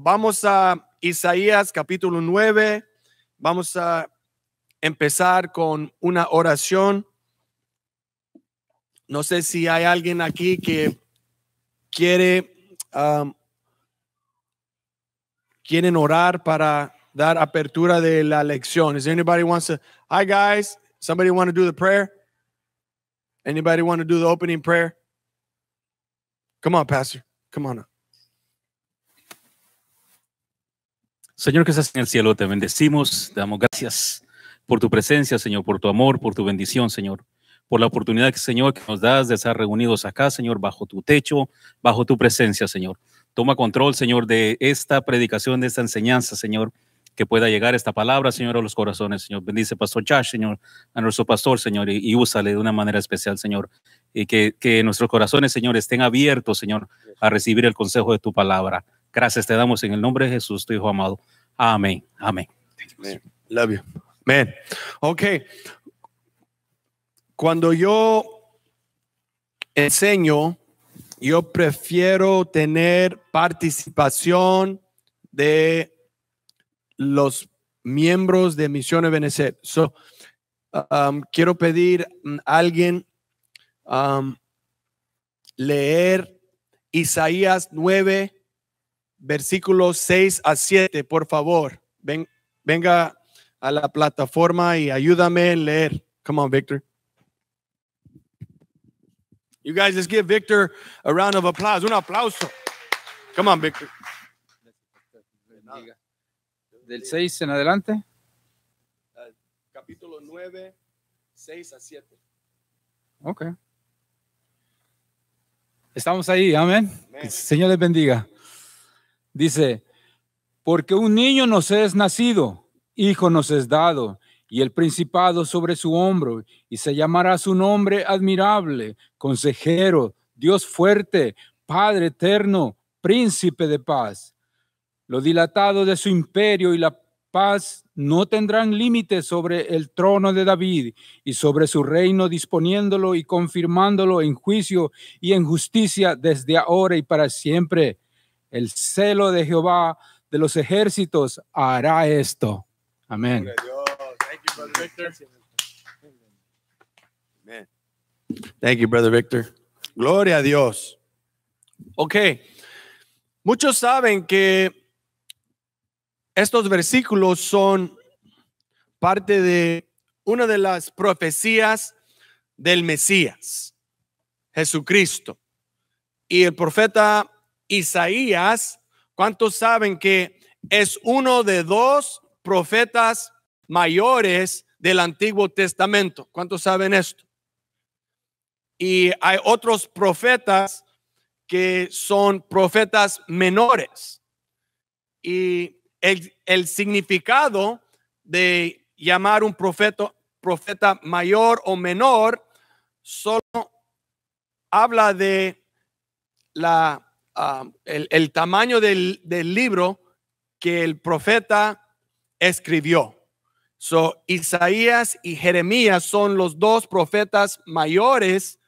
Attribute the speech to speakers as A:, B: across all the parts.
A: vamos a Isaías capítulo 9. Vamos a empezar con una oración. No sé si hay alguien aquí que quiere, um, quieren orar para dar apertura de la lección. Is anybody wants to? Hi guys, somebody want to do the prayer? Anybody want to do the opening prayer? Come on, Pastor. Come on Señor que estás en el cielo, te bendecimos, te damos gracias por tu presencia, Señor, por tu amor, por tu bendición, Señor, por la oportunidad, Señor, que nos das de estar reunidos acá, Señor, bajo tu techo, bajo tu presencia, Señor. Toma control, Señor, de esta predicación, de esta enseñanza, Señor, que pueda llegar esta palabra, Señor, a los corazones, Señor. Bendice, Pastor Josh, Señor, a nuestro pastor, Señor, y, y úsale de una manera especial, Señor. Y que, que nuestros corazones, Señor, estén abiertos, Señor, a recibir el consejo de tu palabra. Gracias te damos en el nombre de Jesús, tu Hijo amado. Amén. Amén. Amén, love you. Ok. Cuando yo enseño, yo prefiero tener participación de los miembros de misión ebenezer. So, um, quiero pedir a alguien um, leer Isaías 9, versículos 6 a 7, por favor. Ven, venga a la plataforma y ayúdame a leer. Come on, Victor. You guys, let's give Victor a round of applause. Un aplauso. Come on, Victor. Del 6 en adelante. capítulo 9, 6 a 7. Ok. Estamos ahí, amén. Señor les bendiga. Dice, porque un niño nos es nacido, hijo nos es dado, y el principado sobre su hombro, y se llamará su nombre admirable, consejero, Dios fuerte, Padre eterno, príncipe de paz. Lo dilatado de su imperio y la paz no tendrán límites sobre el trono de David y sobre su reino, disponiéndolo y confirmándolo en juicio y en justicia desde ahora y para siempre el celo de Jehová de los ejércitos hará esto. Amén. Thank you, Brother Victor. Gloria a Dios. Ok. Muchos saben que estos versículos son parte de una de las profecías del Mesías, Jesucristo. Y el profeta Isaías, ¿cuántos saben que es uno de dos profetas mayores del Antiguo Testamento? ¿Cuántos saben esto? Y hay otros profetas que son profetas menores. Y el, significado de llamar un profeta, profeta mayor o menor solo habla de la Ah, el, tamaño del, libro que el profeta escribió. So, Isaías y Jeremías son los dos profetas mayores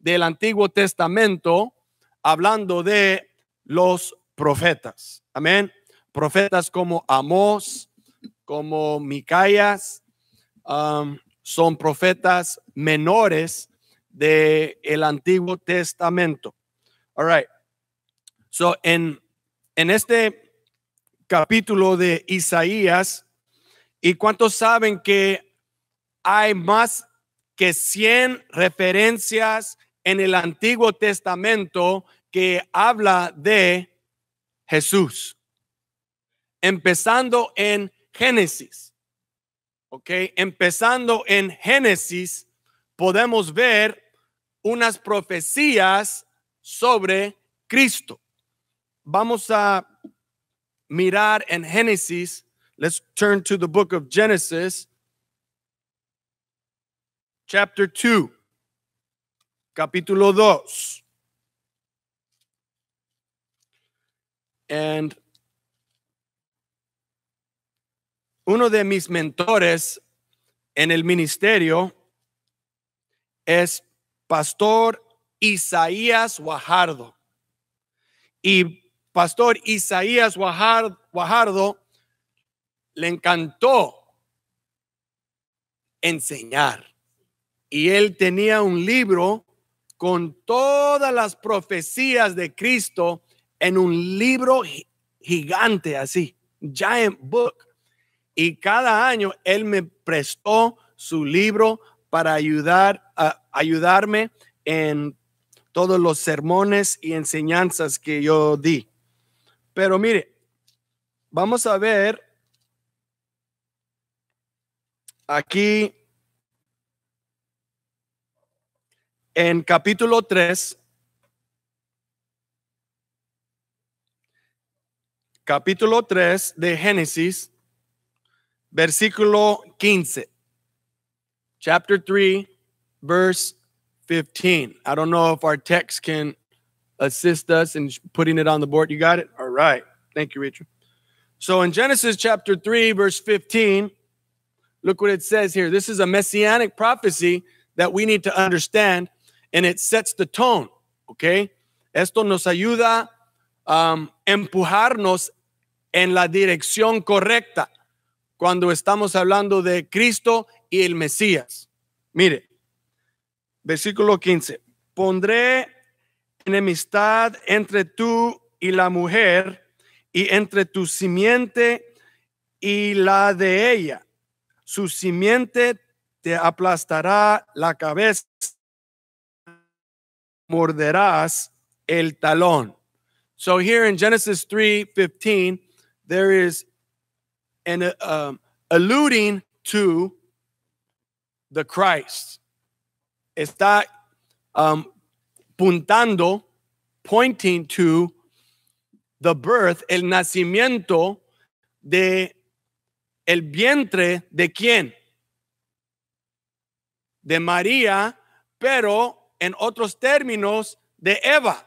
A: del Antiguo Testamento, hablando de los profetas. Amén. Profetas como Amós, como Micaías, um, son profetas menores del Antiguo Testamento. All right en, en este capítulo de Isaías, ¿y cuántos saben que hay más que 100 referencias en el Antiguo Testamento que habla de Jesús? Empezando en Génesis. ¿Ok? Empezando en Génesis, podemos ver unas profecías sobre Cristo. Vamos a mirar en Génesis. Let's turn to the book of Genesis, chapter 2, capítulo 2. Y uno de mis mentores en el ministerio es Pastor Isaías Guajardo. Y pastor Isaías Guajardo le encantó enseñar. Y él tenía un libro con todas las profecías de Cristo en un libro gigante así, giant book. Y cada año él me prestó su libro para ayudar a ayudarme en todos los sermones y enseñanzas que yo di. Pero mire, vamos a ver aquí en capítulo 3, capítulo 3 de Génesis, versículo 15. Chapter 3, verse 15. I don't know if our text can assist us in putting it on the board. You got it? right. Thank you, Richard. So in Genesis chapter 3, verse 15, look what it says here. This is a messianic prophecy that we need to understand, and it sets the tone, okay? Esto nos ayuda a um, empujarnos en la dirección correcta cuando estamos hablando de Cristo y el Mesías. Mire, versículo 15. Pondré enemistad entre tú y la mujer, y entre tu simiente y la de ella. Su simiente te aplastará la cabeza, morderás el talón. So here in Genesis 3:15, there is an um, alluding to the Christ. Está um, puntando, pointing to the birth, el nacimiento de el vientre de quién? De María, pero en otros términos de Eva.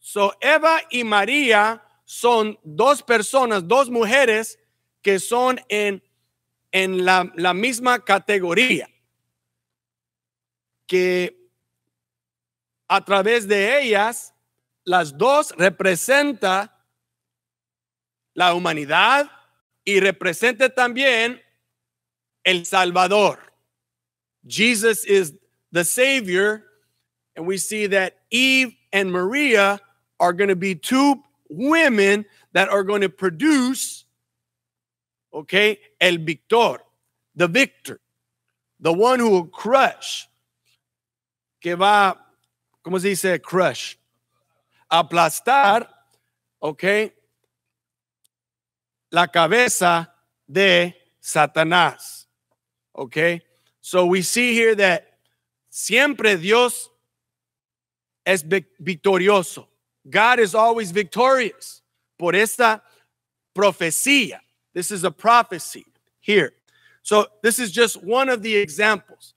A: So Eva y María son dos personas, dos mujeres que son en, en la, la misma categoría. Que a través de ellas las dos representa la humanidad y representa también el Salvador. Jesus is the Savior, and we see that Eve and Maria are going to be two women that are going to produce, okay, el victor, the victor, the one who will crush, que va, ¿cómo se dice? Crush aplastar, ah. ¿ok? La cabeza de Satanás, ¿ok? So we see here that siempre Dios es victorioso. God is always victorious. Por esta profecía. This is a prophecy here. So this is just one of the examples.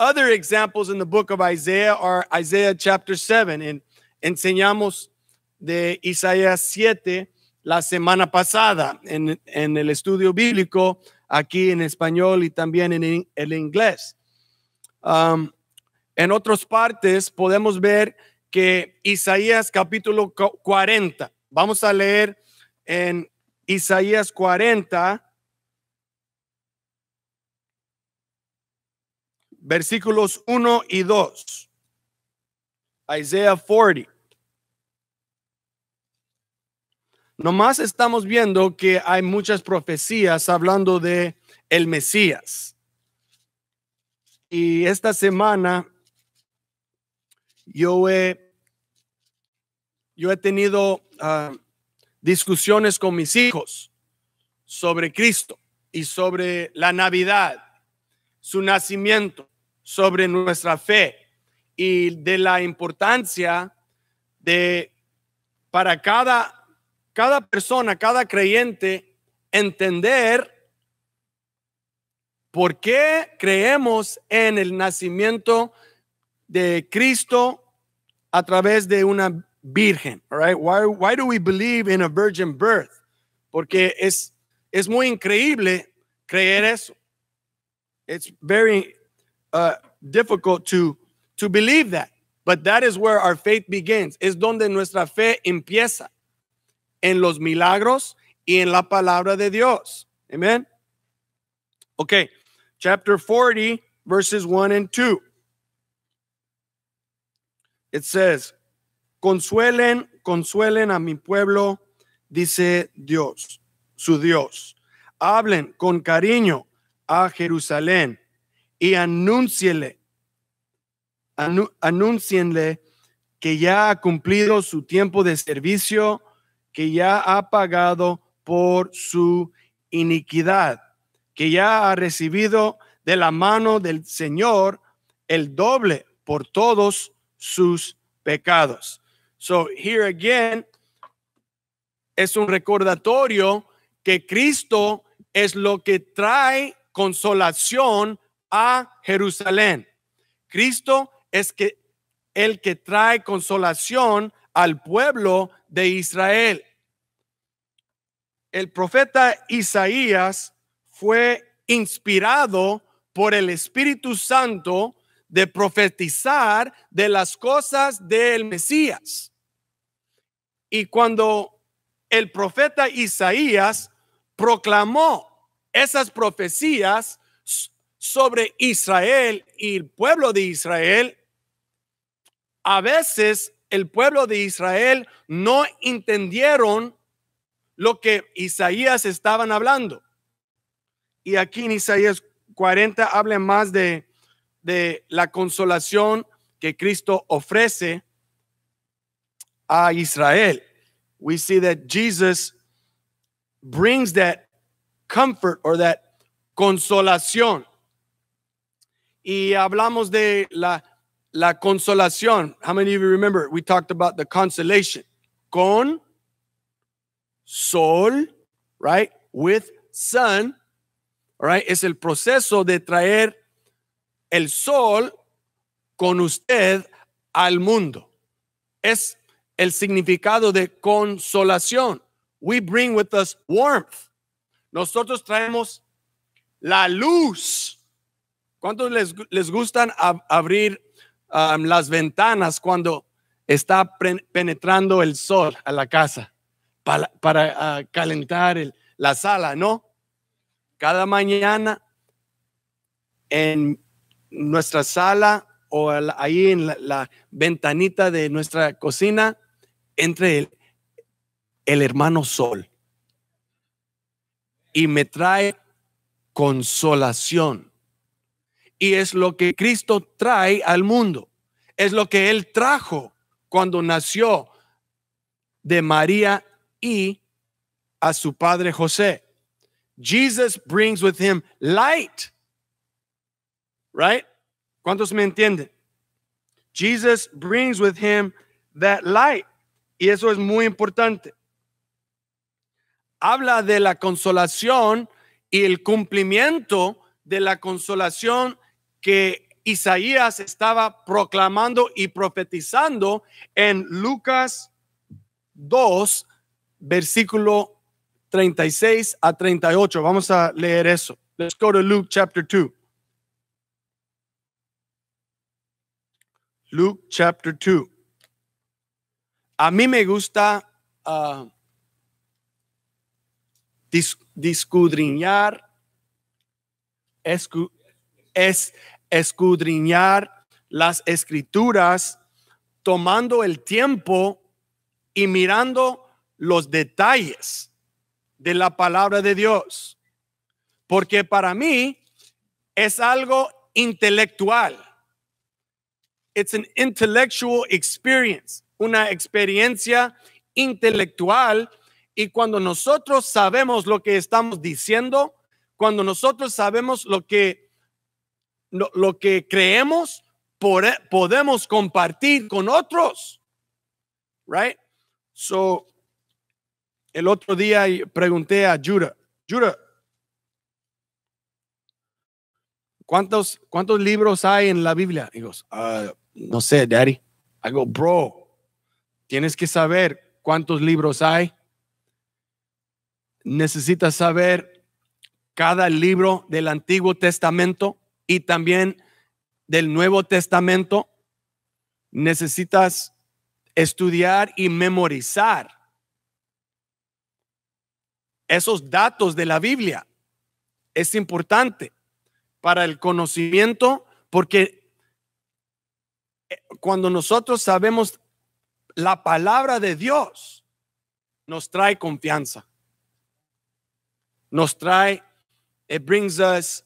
A: Other examples in the book of Isaiah are Isaiah chapter 7, and enseñamos de Isaías 7 la semana pasada en, el estudio bíblico, aquí en español y también en el inglés. Um, en otras partes podemos ver que Isaías capítulo 40, vamos a leer en Isaías 40, versículos 1 y 2. Isaiah 40. Nomás estamos viendo que hay muchas profecías hablando de el Mesías. Y esta semana yo he, yo he tenido ah, discusiones con mis hijos sobre Cristo y sobre la Navidad, su nacimiento sobre nuestra fe y de la importancia de para cada, cada persona, cada creyente, entender por qué creemos en el nacimiento de Cristo a través de una virgen. right? why, why do we believe in a virgin birth? Porque es, es muy increíble creer eso. It's very uh, difficult to, to believe that. But that is where our faith begins. Es donde nuestra fe empieza. En los milagros y en la palabra de Dios. Amen. Okay, chapter 40, verses 1 and 2. It says, Consuelen, consuelen a mi pueblo, dice Dios, su Dios. Hablen con cariño a Jerusalén y anúnciele, que ya ha cumplido su tiempo de servicio, que ya ha pagado por su iniquidad, que ya ha recibido de la mano del Señor el doble por todos sus pecados. So here again es un recordatorio que Cristo es lo que trae consolación a Jerusalén. Cristo es que el que trae consolación al pueblo de Israel. El profeta Isaías fue inspirado por el Espíritu Santo de profetizar de las cosas del Mesías. Y cuando el profeta Isaías proclamó esas profecías, sobre Israel y el pueblo de Israel, a veces el pueblo de Israel no entendieron lo que Isaías estaban hablando. Y aquí en Isaías 40 habla más de, de la consolación que Cristo ofrece a Israel. We see that Jesus brings that comfort or that consolación y hablamos de la, consolación. How many of you remember? We talked about the consolation. Con sol, right? With sun, right? Es el proceso de traer el sol con usted al mundo. Es el significado de consolación. We bring with us warmth. Nosotros traemos la luz ¿Cuántos les, gustan abrir las ventanas cuando está penetrando el sol a la casa para, ah, calentar la sala? No. Cada mañana en nuestra sala o ahí en la, ventanita de nuestra cocina entre el hermano sol y me trae consolación y es lo que Cristo trae al mundo. Es lo que Él trajo cuando nació de María y a su padre José. Jesus brings with him light. Right? ¿Cuántos me entienden? Jesus brings with him that light. Y eso es muy importante. Habla de la consolación y el cumplimiento de la consolación que Isaías estaba proclamando y profetizando en Lucas 2, versículo 36 a 38. Vamos a leer eso. Let's go to Luke chapter 2. Luke chapter 2. A mí me gusta uh, es escudriñar las escrituras, tomando el tiempo y mirando los detalles de la palabra de Dios. Porque para mí es algo intelectual. It's an intellectual experience, una experiencia intelectual. Y cuando nosotros sabemos lo que estamos diciendo, cuando nosotros sabemos lo que lo, que creemos podemos compartir con otros. Right? So, el otro día pregunté a Jura, Jura, ¿cuántos, cuántos libros hay en la Biblia? Y ah, no sé, daddy. I go, bro, tienes que saber cuántos libros hay. Necesitas saber cada libro del Antiguo Testamento y también del Nuevo Testamento, necesitas estudiar y memorizar esos datos de la Biblia. Es importante para el conocimiento porque eh, cuando nosotros sabemos la palabra de Dios, nos trae confianza. Nos trae, it brings us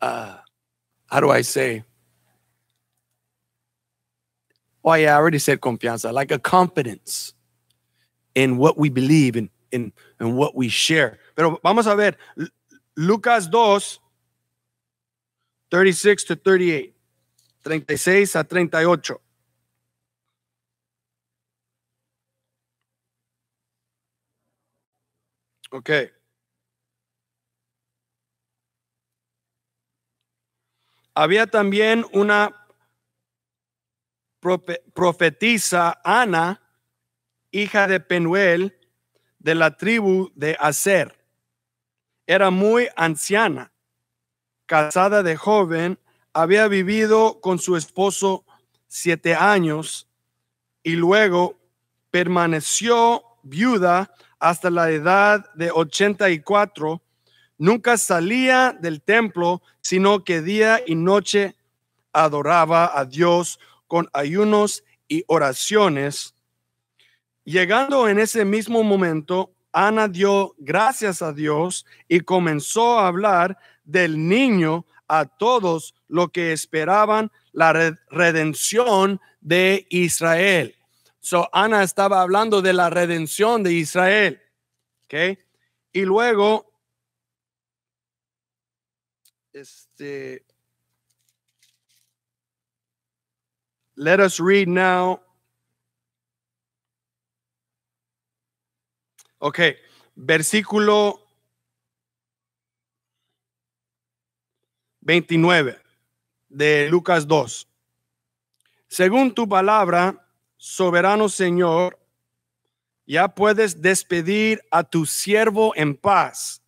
A: uh, how do I say? Oh, yeah, I already said confianza, like a confidence in what we believe in, in, and what we share. Pero vamos a ver, Lucas 2, 36 to 38, 36 a 38. Okay. Había también una profetisa, Ana, hija de Penuel, de la tribu de Aser. Era muy anciana, casada de joven, había vivido con su esposo siete años y luego permaneció viuda hasta la edad de 84 Nunca salía del templo, sino que día y noche adoraba a Dios con ayunos y oraciones. Llegando en ese mismo momento, Ana dio gracias a Dios y comenzó a hablar del niño a todos los que esperaban la redención de Israel. So, Ana estaba hablando de la redención de Israel. Y luego este. Let us read now. Ok, versículo 29 de Lucas 2. Según tu palabra, soberano Señor, ya puedes despedir a tu siervo en paz,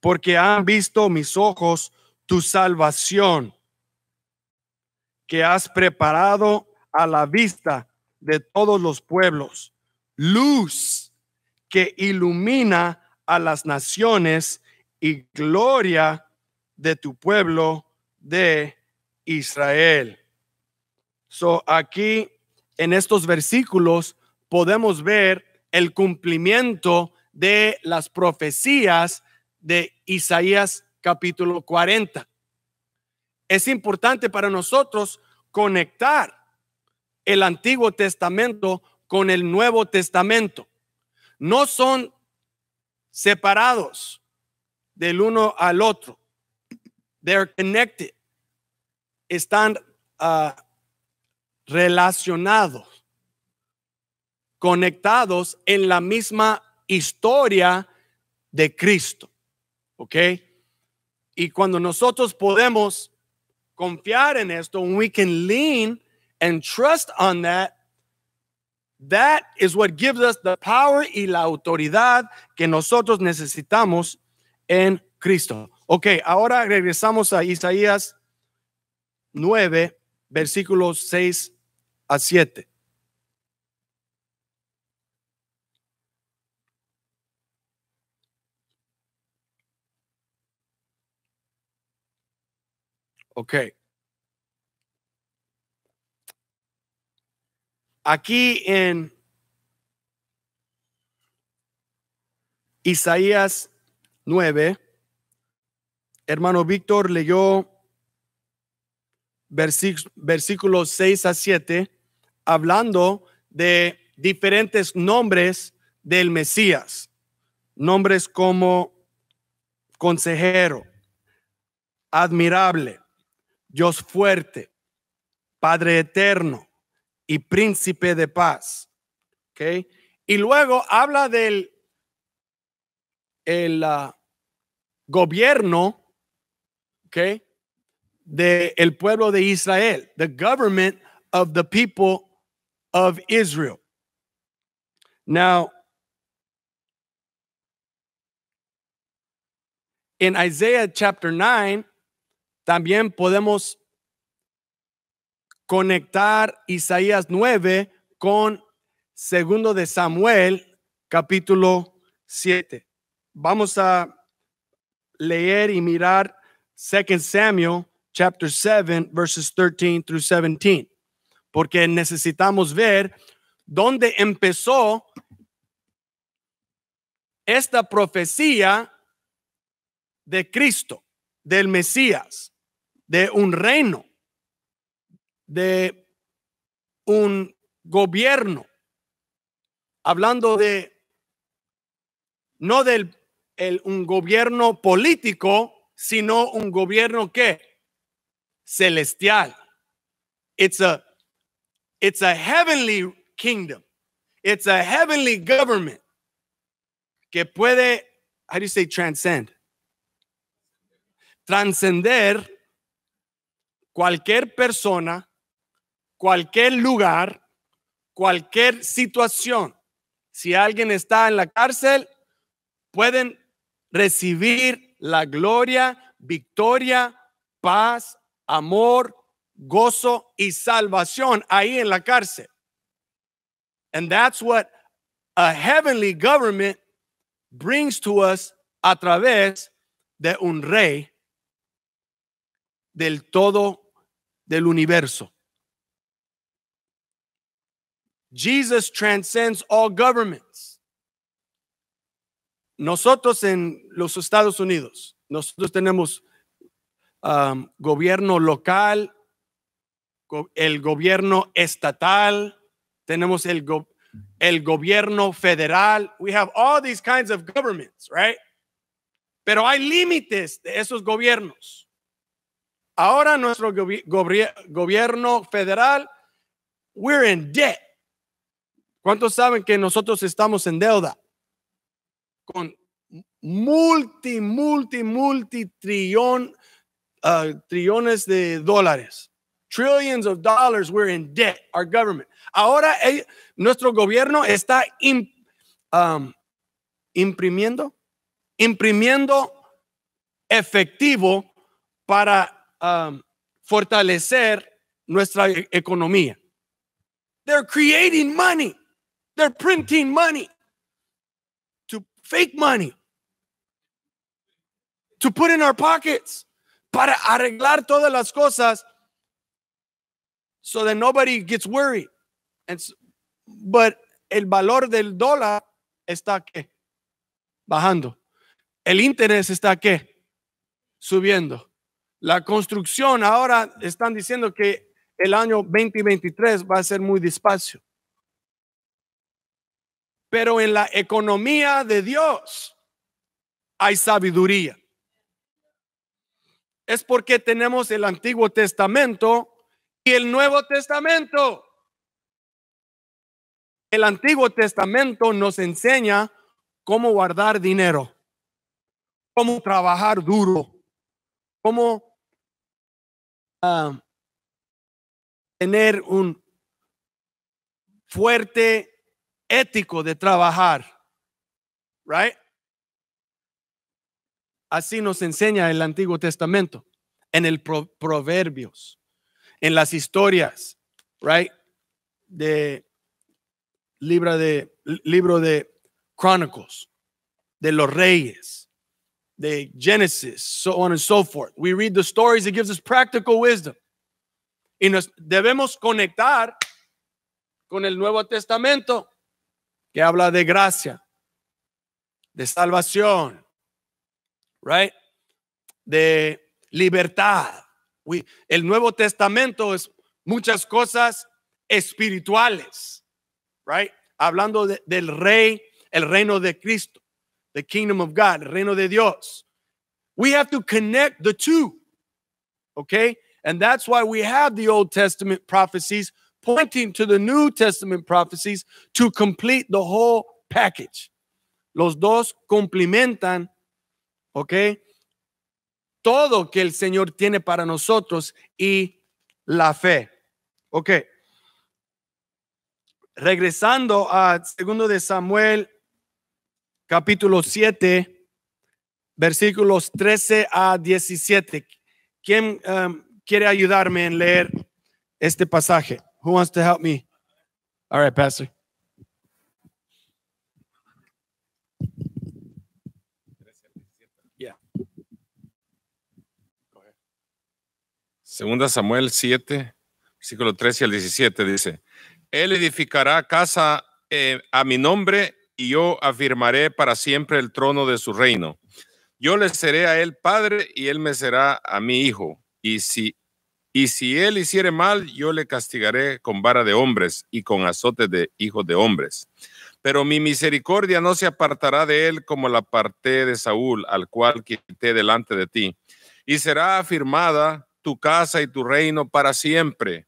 A: porque han visto mis ojos tu salvación que has preparado a la vista de todos los pueblos, luz que ilumina a las naciones y gloria de tu pueblo de Israel. So aquí en estos versículos podemos ver el cumplimiento de las profecías de Isaías capítulo 40. Es importante para nosotros conectar el Antiguo Testamento con el Nuevo Testamento. No son separados del uno al otro. They're connected. Están ah, relacionados, conectados en la misma historia de Cristo. ¿Ok? Y cuando nosotros podemos confiar en esto, when we can lean and trust on that, that is what gives us the power y la autoridad que nosotros necesitamos en Cristo. Ok, ahora regresamos a Isaías 9, versículos 6 a 7. Ok. Aquí en Isaías 9, hermano Víctor leyó versículos 6 a 7, hablando de diferentes nombres del Mesías, nombres como consejero, admirable, Dios fuerte, Padre eterno y príncipe de paz. ¿Okay? Y luego habla del el, ah, gobierno ¿okay? del el pueblo de Israel, the government of the people of Israel. Now, en Isaiah chapter 9, también podemos conectar Isaías 9 con segundo de Samuel, capítulo 7. Vamos a leer y mirar 2 Samuel, chapter 7, verses 13 through 17, porque necesitamos ver dónde empezó esta profecía de Cristo, del Mesías de un reino, de un gobierno, hablando de no del el, un gobierno político, sino un gobierno que celestial. It's a it's a heavenly kingdom. It's a heavenly government que puede how do you say transcend? Transcender cualquier persona, cualquier lugar, cualquier situación. Si alguien está en la cárcel, pueden recibir la gloria, victoria, paz, amor, gozo y salvación ahí en la cárcel. And that's what a heavenly government brings to us a través de un rey del todo del universo. Jesus transcends all governments. Nosotros en los Estados Unidos, nosotros tenemos um, gobierno local, el gobierno estatal, tenemos el, el gobierno federal. We have all these kinds of governments, right? Pero hay límites de esos gobiernos. Ahora nuestro gobierno federal, we're in debt. ¿Cuántos saben que nosotros estamos en deuda? Con multi, multi, multi trillón, ah, trillones de dólares. Trillions of dollars we're in debt, our government. Ahora e, nuestro gobierno está um, imprimiendo, imprimiendo efectivo para Um, fortalecer nuestra e-, economía. They're creating money. They're printing money to fake money to put in our pockets para arreglar todas las cosas so that nobody gets worried. And but el valor del dólar está que bajando. El interés está que subiendo. La construcción ahora están diciendo que el año 2023 va a ser muy despacio. Pero en la economía de Dios hay sabiduría. Es porque tenemos el Antiguo Testamento y el Nuevo Testamento. El Antiguo Testamento nos enseña cómo guardar dinero, cómo trabajar duro, cómo Ah, tener un fuerte ético de trabajar. Right? Así nos enseña el Antiguo Testamento, en el Proverbios, en las historias, right? De libro de libro de Chronicles, de los reyes. De Genesis, so on and so forth. We read the stories, it gives us practical wisdom. Y nos debemos conectar con el Nuevo Testamento, que habla de gracia, de salvación, right? De libertad. el Nuevo Testamento es muchas cosas espirituales, right? Hablando del rey, el reino de Cristo. the kingdom of God, reino de Dios. We have to connect the two, okay? And that's why we have the Old Testament prophecies pointing to the New Testament prophecies to complete the whole package. Los dos complementan, okay? Todo que el Señor tiene para nosotros y la fe. Okay regresando a segundo de Samuel capítulo 7, versículos 13 a 17. ¿Quién um, quiere ayudarme en leer este pasaje? Who wants to help me? All right, Pastor. Segunda Samuel 7, versículo 13 al 17 dice, Él edificará casa eh, a mi nombre y yo afirmaré para siempre el trono de su reino. Yo le seré a él padre y él me será a mi hijo. Y si, y si él hiciere mal, yo le castigaré con vara de hombres y con azote de hijos de hombres. Pero mi misericordia no se apartará de él como la parte de Saúl, al cual quité delante de ti. Y será afirmada tu casa y tu reino para siempre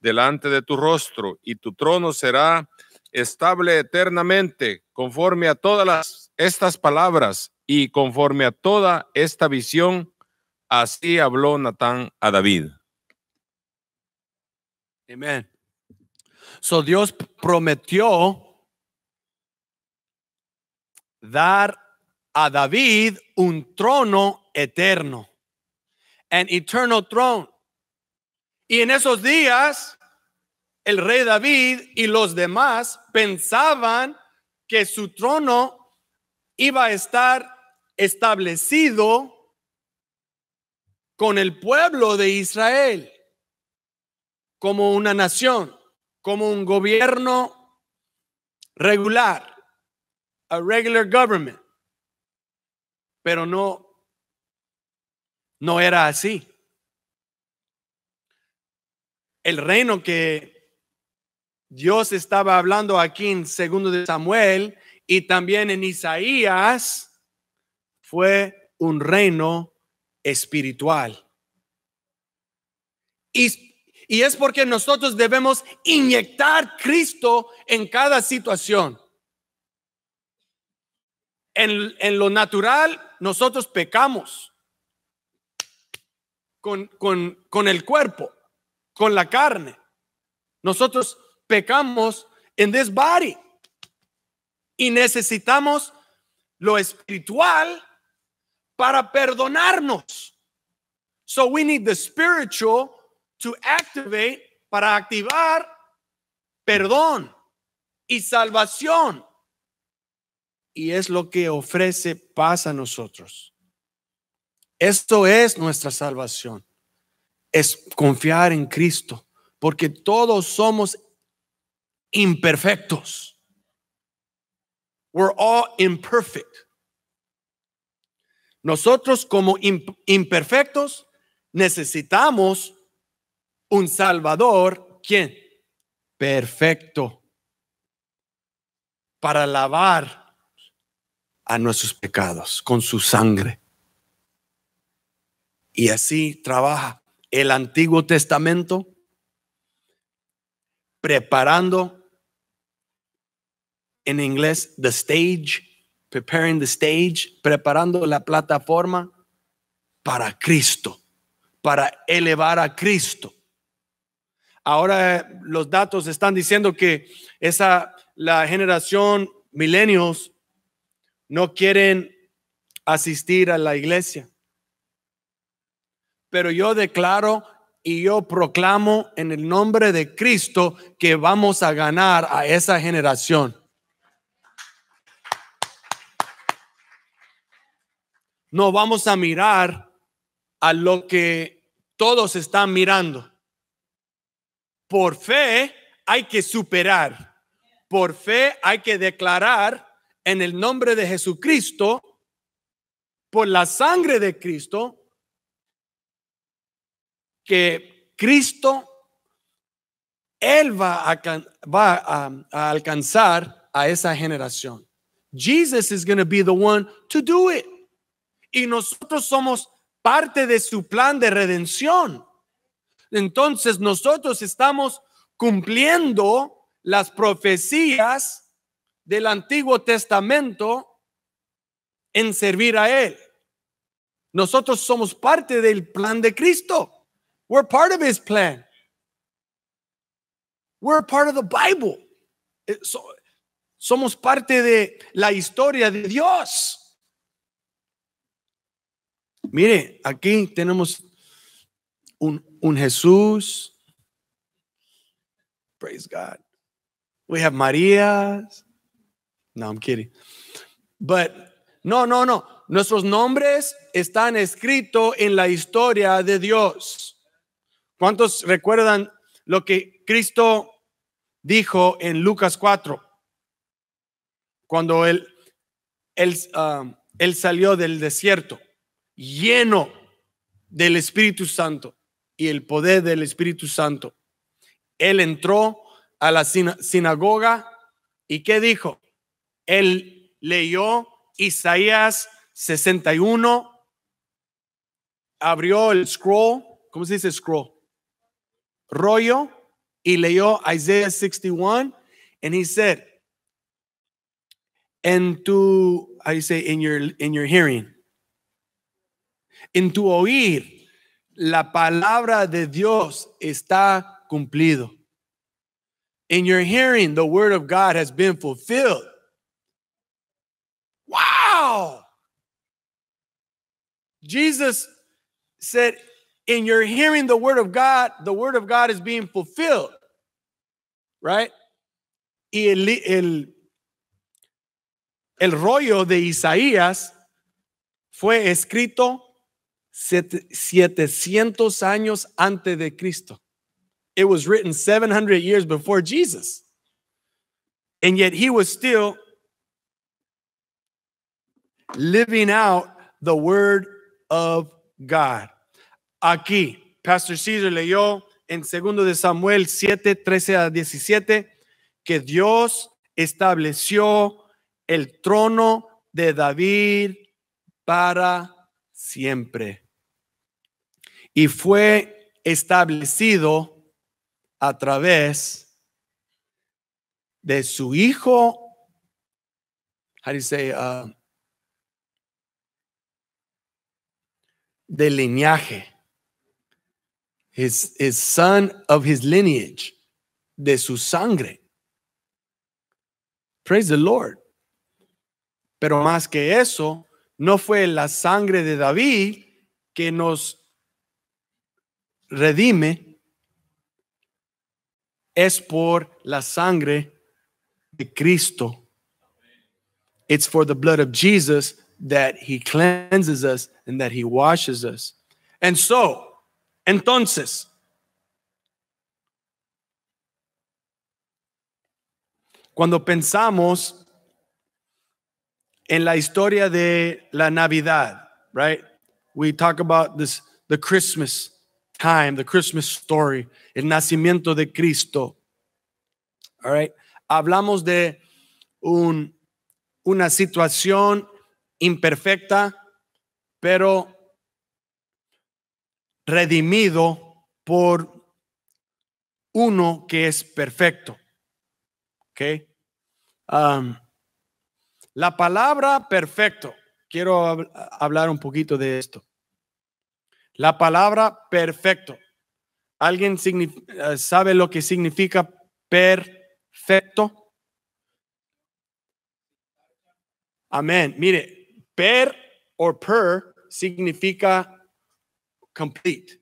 A: delante de tu rostro, y tu trono será estable eternamente, conforme a todas estas palabras y conforme a toda esta visión, así habló Natán a David. Amén. So Dios prometió dar a David un trono eterno, an eternal throne. Y en esos días el rey David y los demás pensaban que su trono iba a estar establecido con el pueblo de Israel, como una nación, como un gobierno regular, a regular government. Pero no, no era así. El reino que Dios estaba hablando aquí en segundo de Samuel y también en Isaías fue un reino espiritual. Y, es porque nosotros debemos inyectar Cristo en cada situación. En, lo natural, nosotros pecamos con, con el cuerpo, con la carne. Nosotros pecamos en este body. Y necesitamos lo espiritual para perdonarnos. So we need the spiritual to activate, para activar perdón y salvación. Y es lo que ofrece paz a nosotros. Esto es nuestra salvación. Es confiar en Cristo, porque todos somos imperfectos. We're all imperfect. Nosotros como imperfectos necesitamos un Salvador, ¿quién? Perfecto, para lavar a nuestros pecados con su sangre. Y así trabaja el Antiguo Testamento, preparando en inglés, the stage, preparing the stage, preparando la plataforma para Cristo, para elevar a Cristo. Ahora eh, los datos están diciendo que esa la generación milenios no quieren asistir a la iglesia. Pero yo declaro y yo proclamo en el nombre de Cristo que vamos a ganar a esa generación. No vamos a mirar a lo que todos están mirando. Por fe hay que superar. Por fe hay que declarar en el nombre de Jesucristo, por la sangre de Cristo, que Cristo, Él va, a, va a, alcanzar a esa generación. Jesus is going to be the one to do it y nosotros somos parte de su plan de redención. Entonces nosotros estamos cumpliendo las profecías del Antiguo Testamento en servir a Él. Nosotros somos parte del plan de Cristo. We're part of His plan. We're part of the Bible. Eh, somos parte de la historia de Dios. Mire, aquí tenemos un, Jesús. Praise God. We have Marías. No, I'm kidding. But no, no, no. Nuestros nombres están escritos en la historia de Dios. ¿Cuántos recuerdan lo que Cristo dijo en Lucas 4? Cuando él, um, él salió del desierto lleno del Espíritu Santo y el poder del Espíritu Santo. Él entró a la sinagoga y ¿qué dijo? Él leyó Isaías 61, abrió el scroll, ¿cómo se dice scroll? Rollo y leyó Isaías 61 Y he said, En tu I say, in your, in your hearing. en tu oír, la palabra de Dios está cumplido. In your hearing, the word of God has been fulfilled. Wow! Jesus said, In your hearing, the word of God, the word of God is being fulfilled. Right? Y el, el, el rollo de Isaías fue escrito 700 años antes de Cristo. It was written 700 years before Jesus. And yet he was still living out the word of God. Aquí, Pastor César leyó en segundo de Samuel 7, 13 a 17, que Dios estableció el trono de David para siempre. Y fue establecido a través de su hijo, how do you say, uh, linaje, his son of his lineage, de su sangre. Praise the Lord. Pero más que eso, no fue la sangre de David que nos redime, es por la sangre de Cristo. It's for the blood of Jesus that he cleanses us and that he washes us. And so, entonces, cuando pensamos en la historia de la Navidad, right? We talk about this the Christmas time, the Christmas story, el nacimiento de Cristo. All right? Hablamos de un, una situación imperfecta, pero redimido por uno que es perfecto. Okay? Um, la palabra perfecto. Quiero hablar un poquito de esto. La palabra perfecto. ¿Alguien eh, sabe lo que significa perfecto? Amén. Mire, per o per significa complete,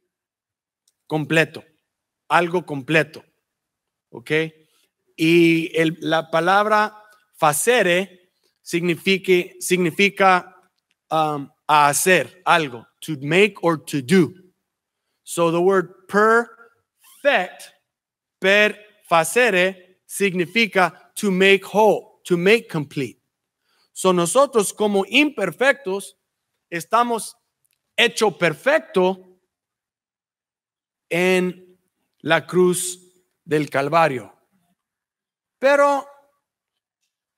A: completo, algo completo. ¿Ok? Y la palabra facere signifique, significa um, a hacer algo, to make or to do. So the word perfect, per facere, significa to make whole, to make complete. So nosotros como imperfectos estamos hecho perfecto en la cruz del Calvario. Pero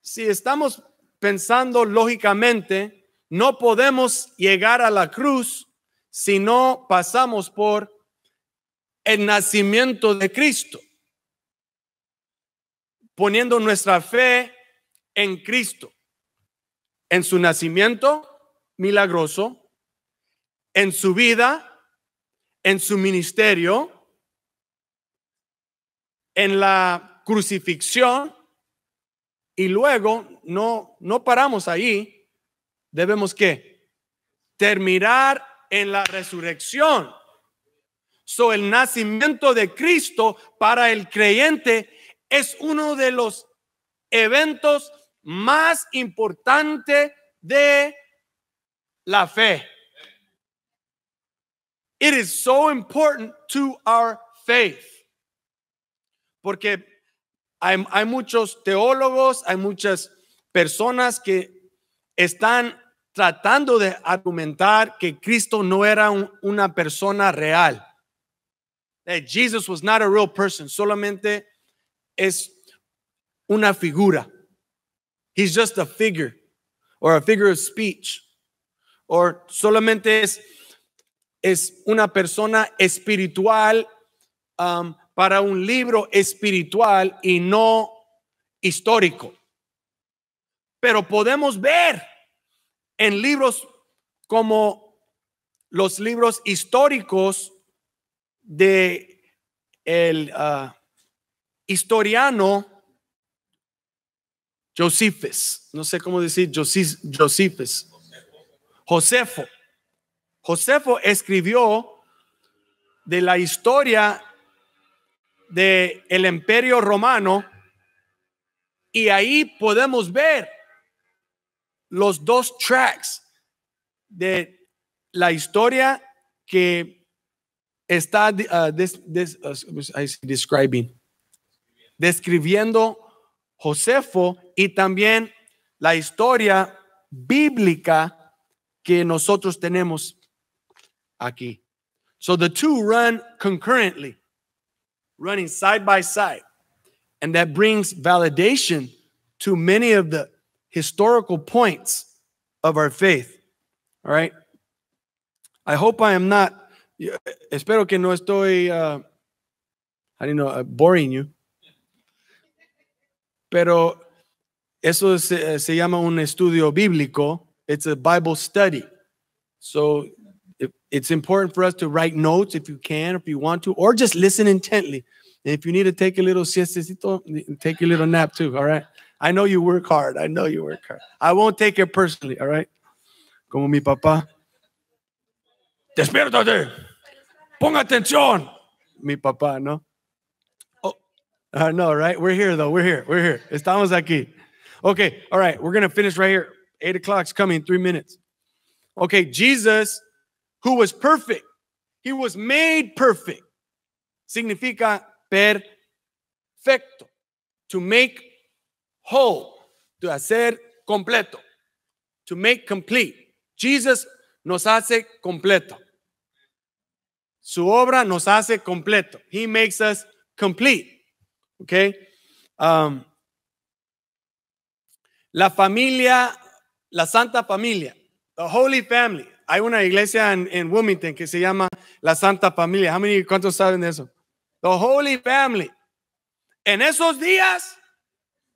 A: si estamos pensando lógicamente, no podemos llegar a la cruz si no pasamos por el nacimiento de Cristo, poniendo nuestra fe en Cristo, en su nacimiento milagroso, en su vida, en su ministerio, en la crucifixión y luego no, no paramos ahí. Debemos que terminar en la resurrección. So, el nacimiento de Cristo para el creyente es uno de los eventos más importantes de la fe. It is so important to our faith. Porque hay, muchos teólogos, hay muchas personas que están tratando de argumentar que Cristo no era una persona real. That Jesus was not a real person, solamente es una figura. He's just a figure or a figure of speech. Or solamente es, es una persona espiritual um, para un libro espiritual y no histórico. Pero podemos ver en libros como los libros históricos de el ah, historiano Josephus, no sé cómo decir Josephus, Josefo. Josefo escribió de la historia de el imperio romano y ahí podemos ver los dos tracks de la historia que está uh, uh, describing, describiendo Josefo y también la historia bíblica que nosotros tenemos aquí. So the two run concurrently. running side by side. And that brings validation to many of the historical points of our faith. All right. I hope I am not, eh, espero que no estoy, uh, I don't know, uh, boring you. Pero eso se, eh, se llama un estudio bíblico. It's a Bible study. So it's important for us to write notes if you can, if you want to, or just listen intently. And if you need to take a little siestecito, take a little nap too, all right? I know you work hard. I know you work hard. I won't take it personally, all right? Como mi papá. Despiértate. Ponga atención. Mi papá, no? Oh, I know, right? We're here though. We're here. We're here. Estamos aquí. Okay, all right. We're going to finish right here. Eight o'clock's coming, three minutes. Okay, Jesus who was perfect. He was made perfect. Significa perfecto. To make whole. To hacer completo. To make complete. Jesus nos hace completo. Su obra nos hace completo. He makes us complete. Okay? Um, la familia, la Santa Familia, the Holy Family, Hay una iglesia en, Wilmington que se llama la Santa Familia. ¿Cuántos saben de eso? The Holy Family. En esos días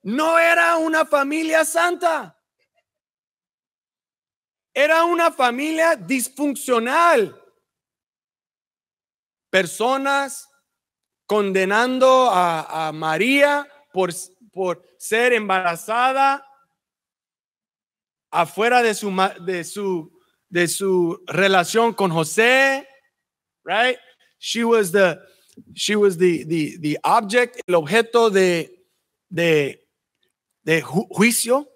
A: no era una familia santa. Era una familia disfuncional. Personas condenando a, a María por, por ser embarazada afuera de su, de su de su relación con José, right? She was the she was the the the object, el objeto de de de juicio,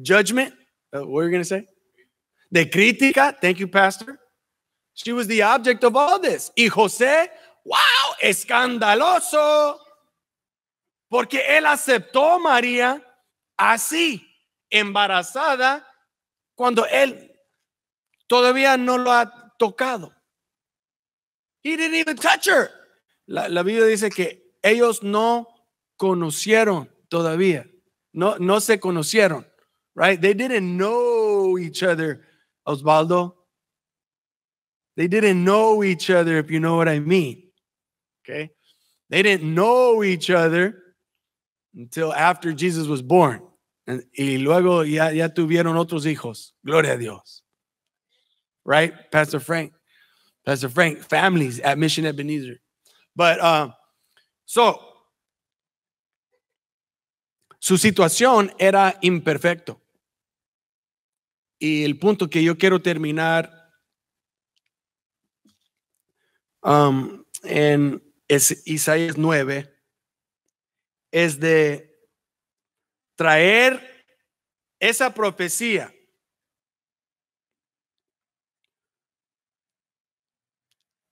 A: judgment. Uh, what are you going to say? De crítica. Thank you, pastor. She was the object of all this. Y José, wow, escandaloso. Porque él aceptó a María así, embarazada, cuando él Todavía no lo ha tocado. He didn't even touch her. La, la Biblia dice que ellos no conocieron todavía. No, no se conocieron. Right? They didn't know each other, Osvaldo. They didn't know each other, if you know what I mean. Okay? They didn't know each other until after Jesus was born. Y luego ya, ya tuvieron otros hijos. Gloria a Dios right? Pastor Frank, Pastor Frank, families at Mission Ebenezer. But uh, so, su situación era imperfecto. Y el punto que yo quiero terminar um, en Isaías 9 es de traer esa profecía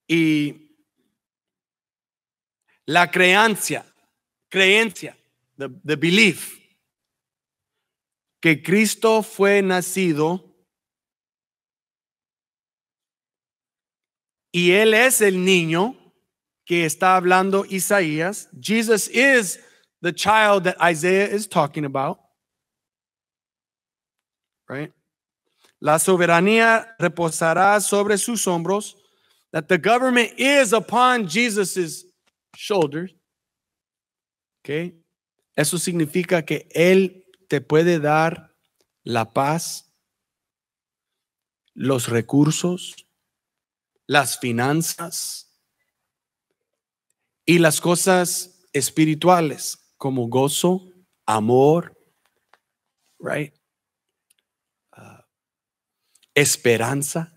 A: Y la creencia, creencia, the, belief, que Cristo fue nacido y Él es el niño que está hablando Isaías. Jesus is the child that Isaiah is talking about. Right? La soberanía reposará sobre sus hombros that the government is upon Jesus shoulders. Okay. Eso significa que Él te puede dar la paz, los recursos, las finanzas y las cosas espirituales como gozo, amor, right? Ah, esperanza.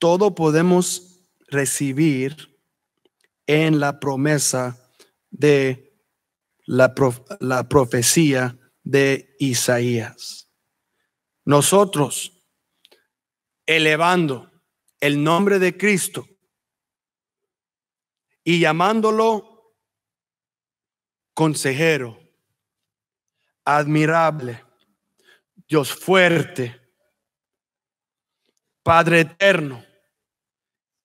A: todo podemos recibir en la promesa de la, la profecía de Isaías. Nosotros, elevando el nombre de Cristo y llamándolo consejero, admirable, Dios fuerte, Padre eterno,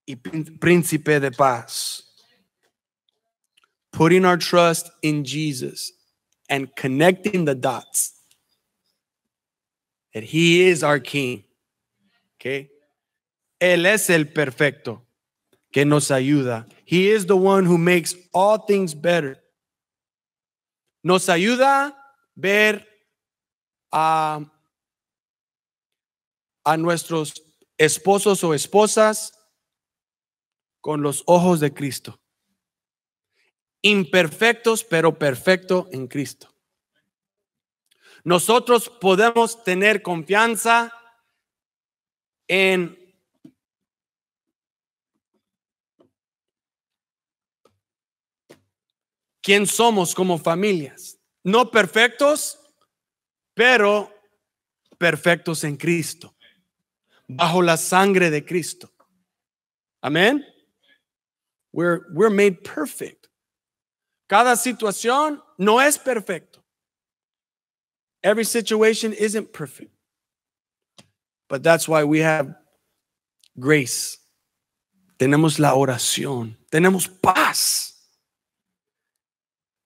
A: y príncipe de paz. Putting our trust in Jesus and connecting the dots that He is our King. Okay? Él es el perfecto que nos ayuda. He is the one who makes all things better. Nos ayuda ver a, a nuestros esposos o esposas con los ojos de Cristo. Imperfectos, pero perfecto en Cristo. Nosotros podemos tener confianza en quién somos como familias. No perfectos, pero perfectos en Cristo, bajo la sangre de Cristo. Amén. We're, made perfect. Cada situación no es perfecto. Every situation isn't perfect. But that's why we have grace. Tenemos la oración. Tenemos paz.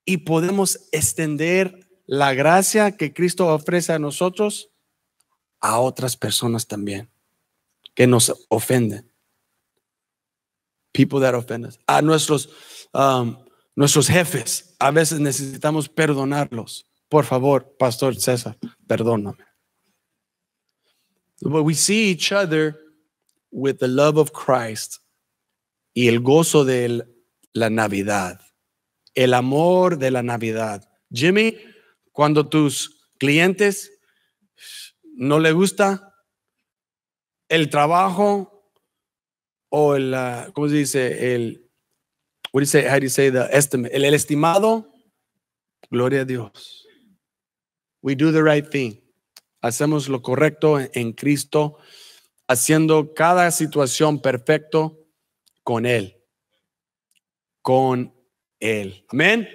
A: Y podemos extender la gracia que Cristo ofrece a nosotros a otras personas también que nos ofenden people that offend us. A nuestros, um, nuestros jefes, a veces necesitamos perdonarlos. Por favor, Pastor César, perdóname. But we see each other with the love of Christ y el gozo de la Navidad, el amor de la Navidad. Jimmy, cuando tus clientes no le gusta el trabajo, o el, ¿cómo se dice? El, what do you say, how do you say the El, estimado, gloria a Dios. We do the right thing. Hacemos lo correcto en, en Cristo, haciendo cada situación perfecto con Él. Con Él. Amén.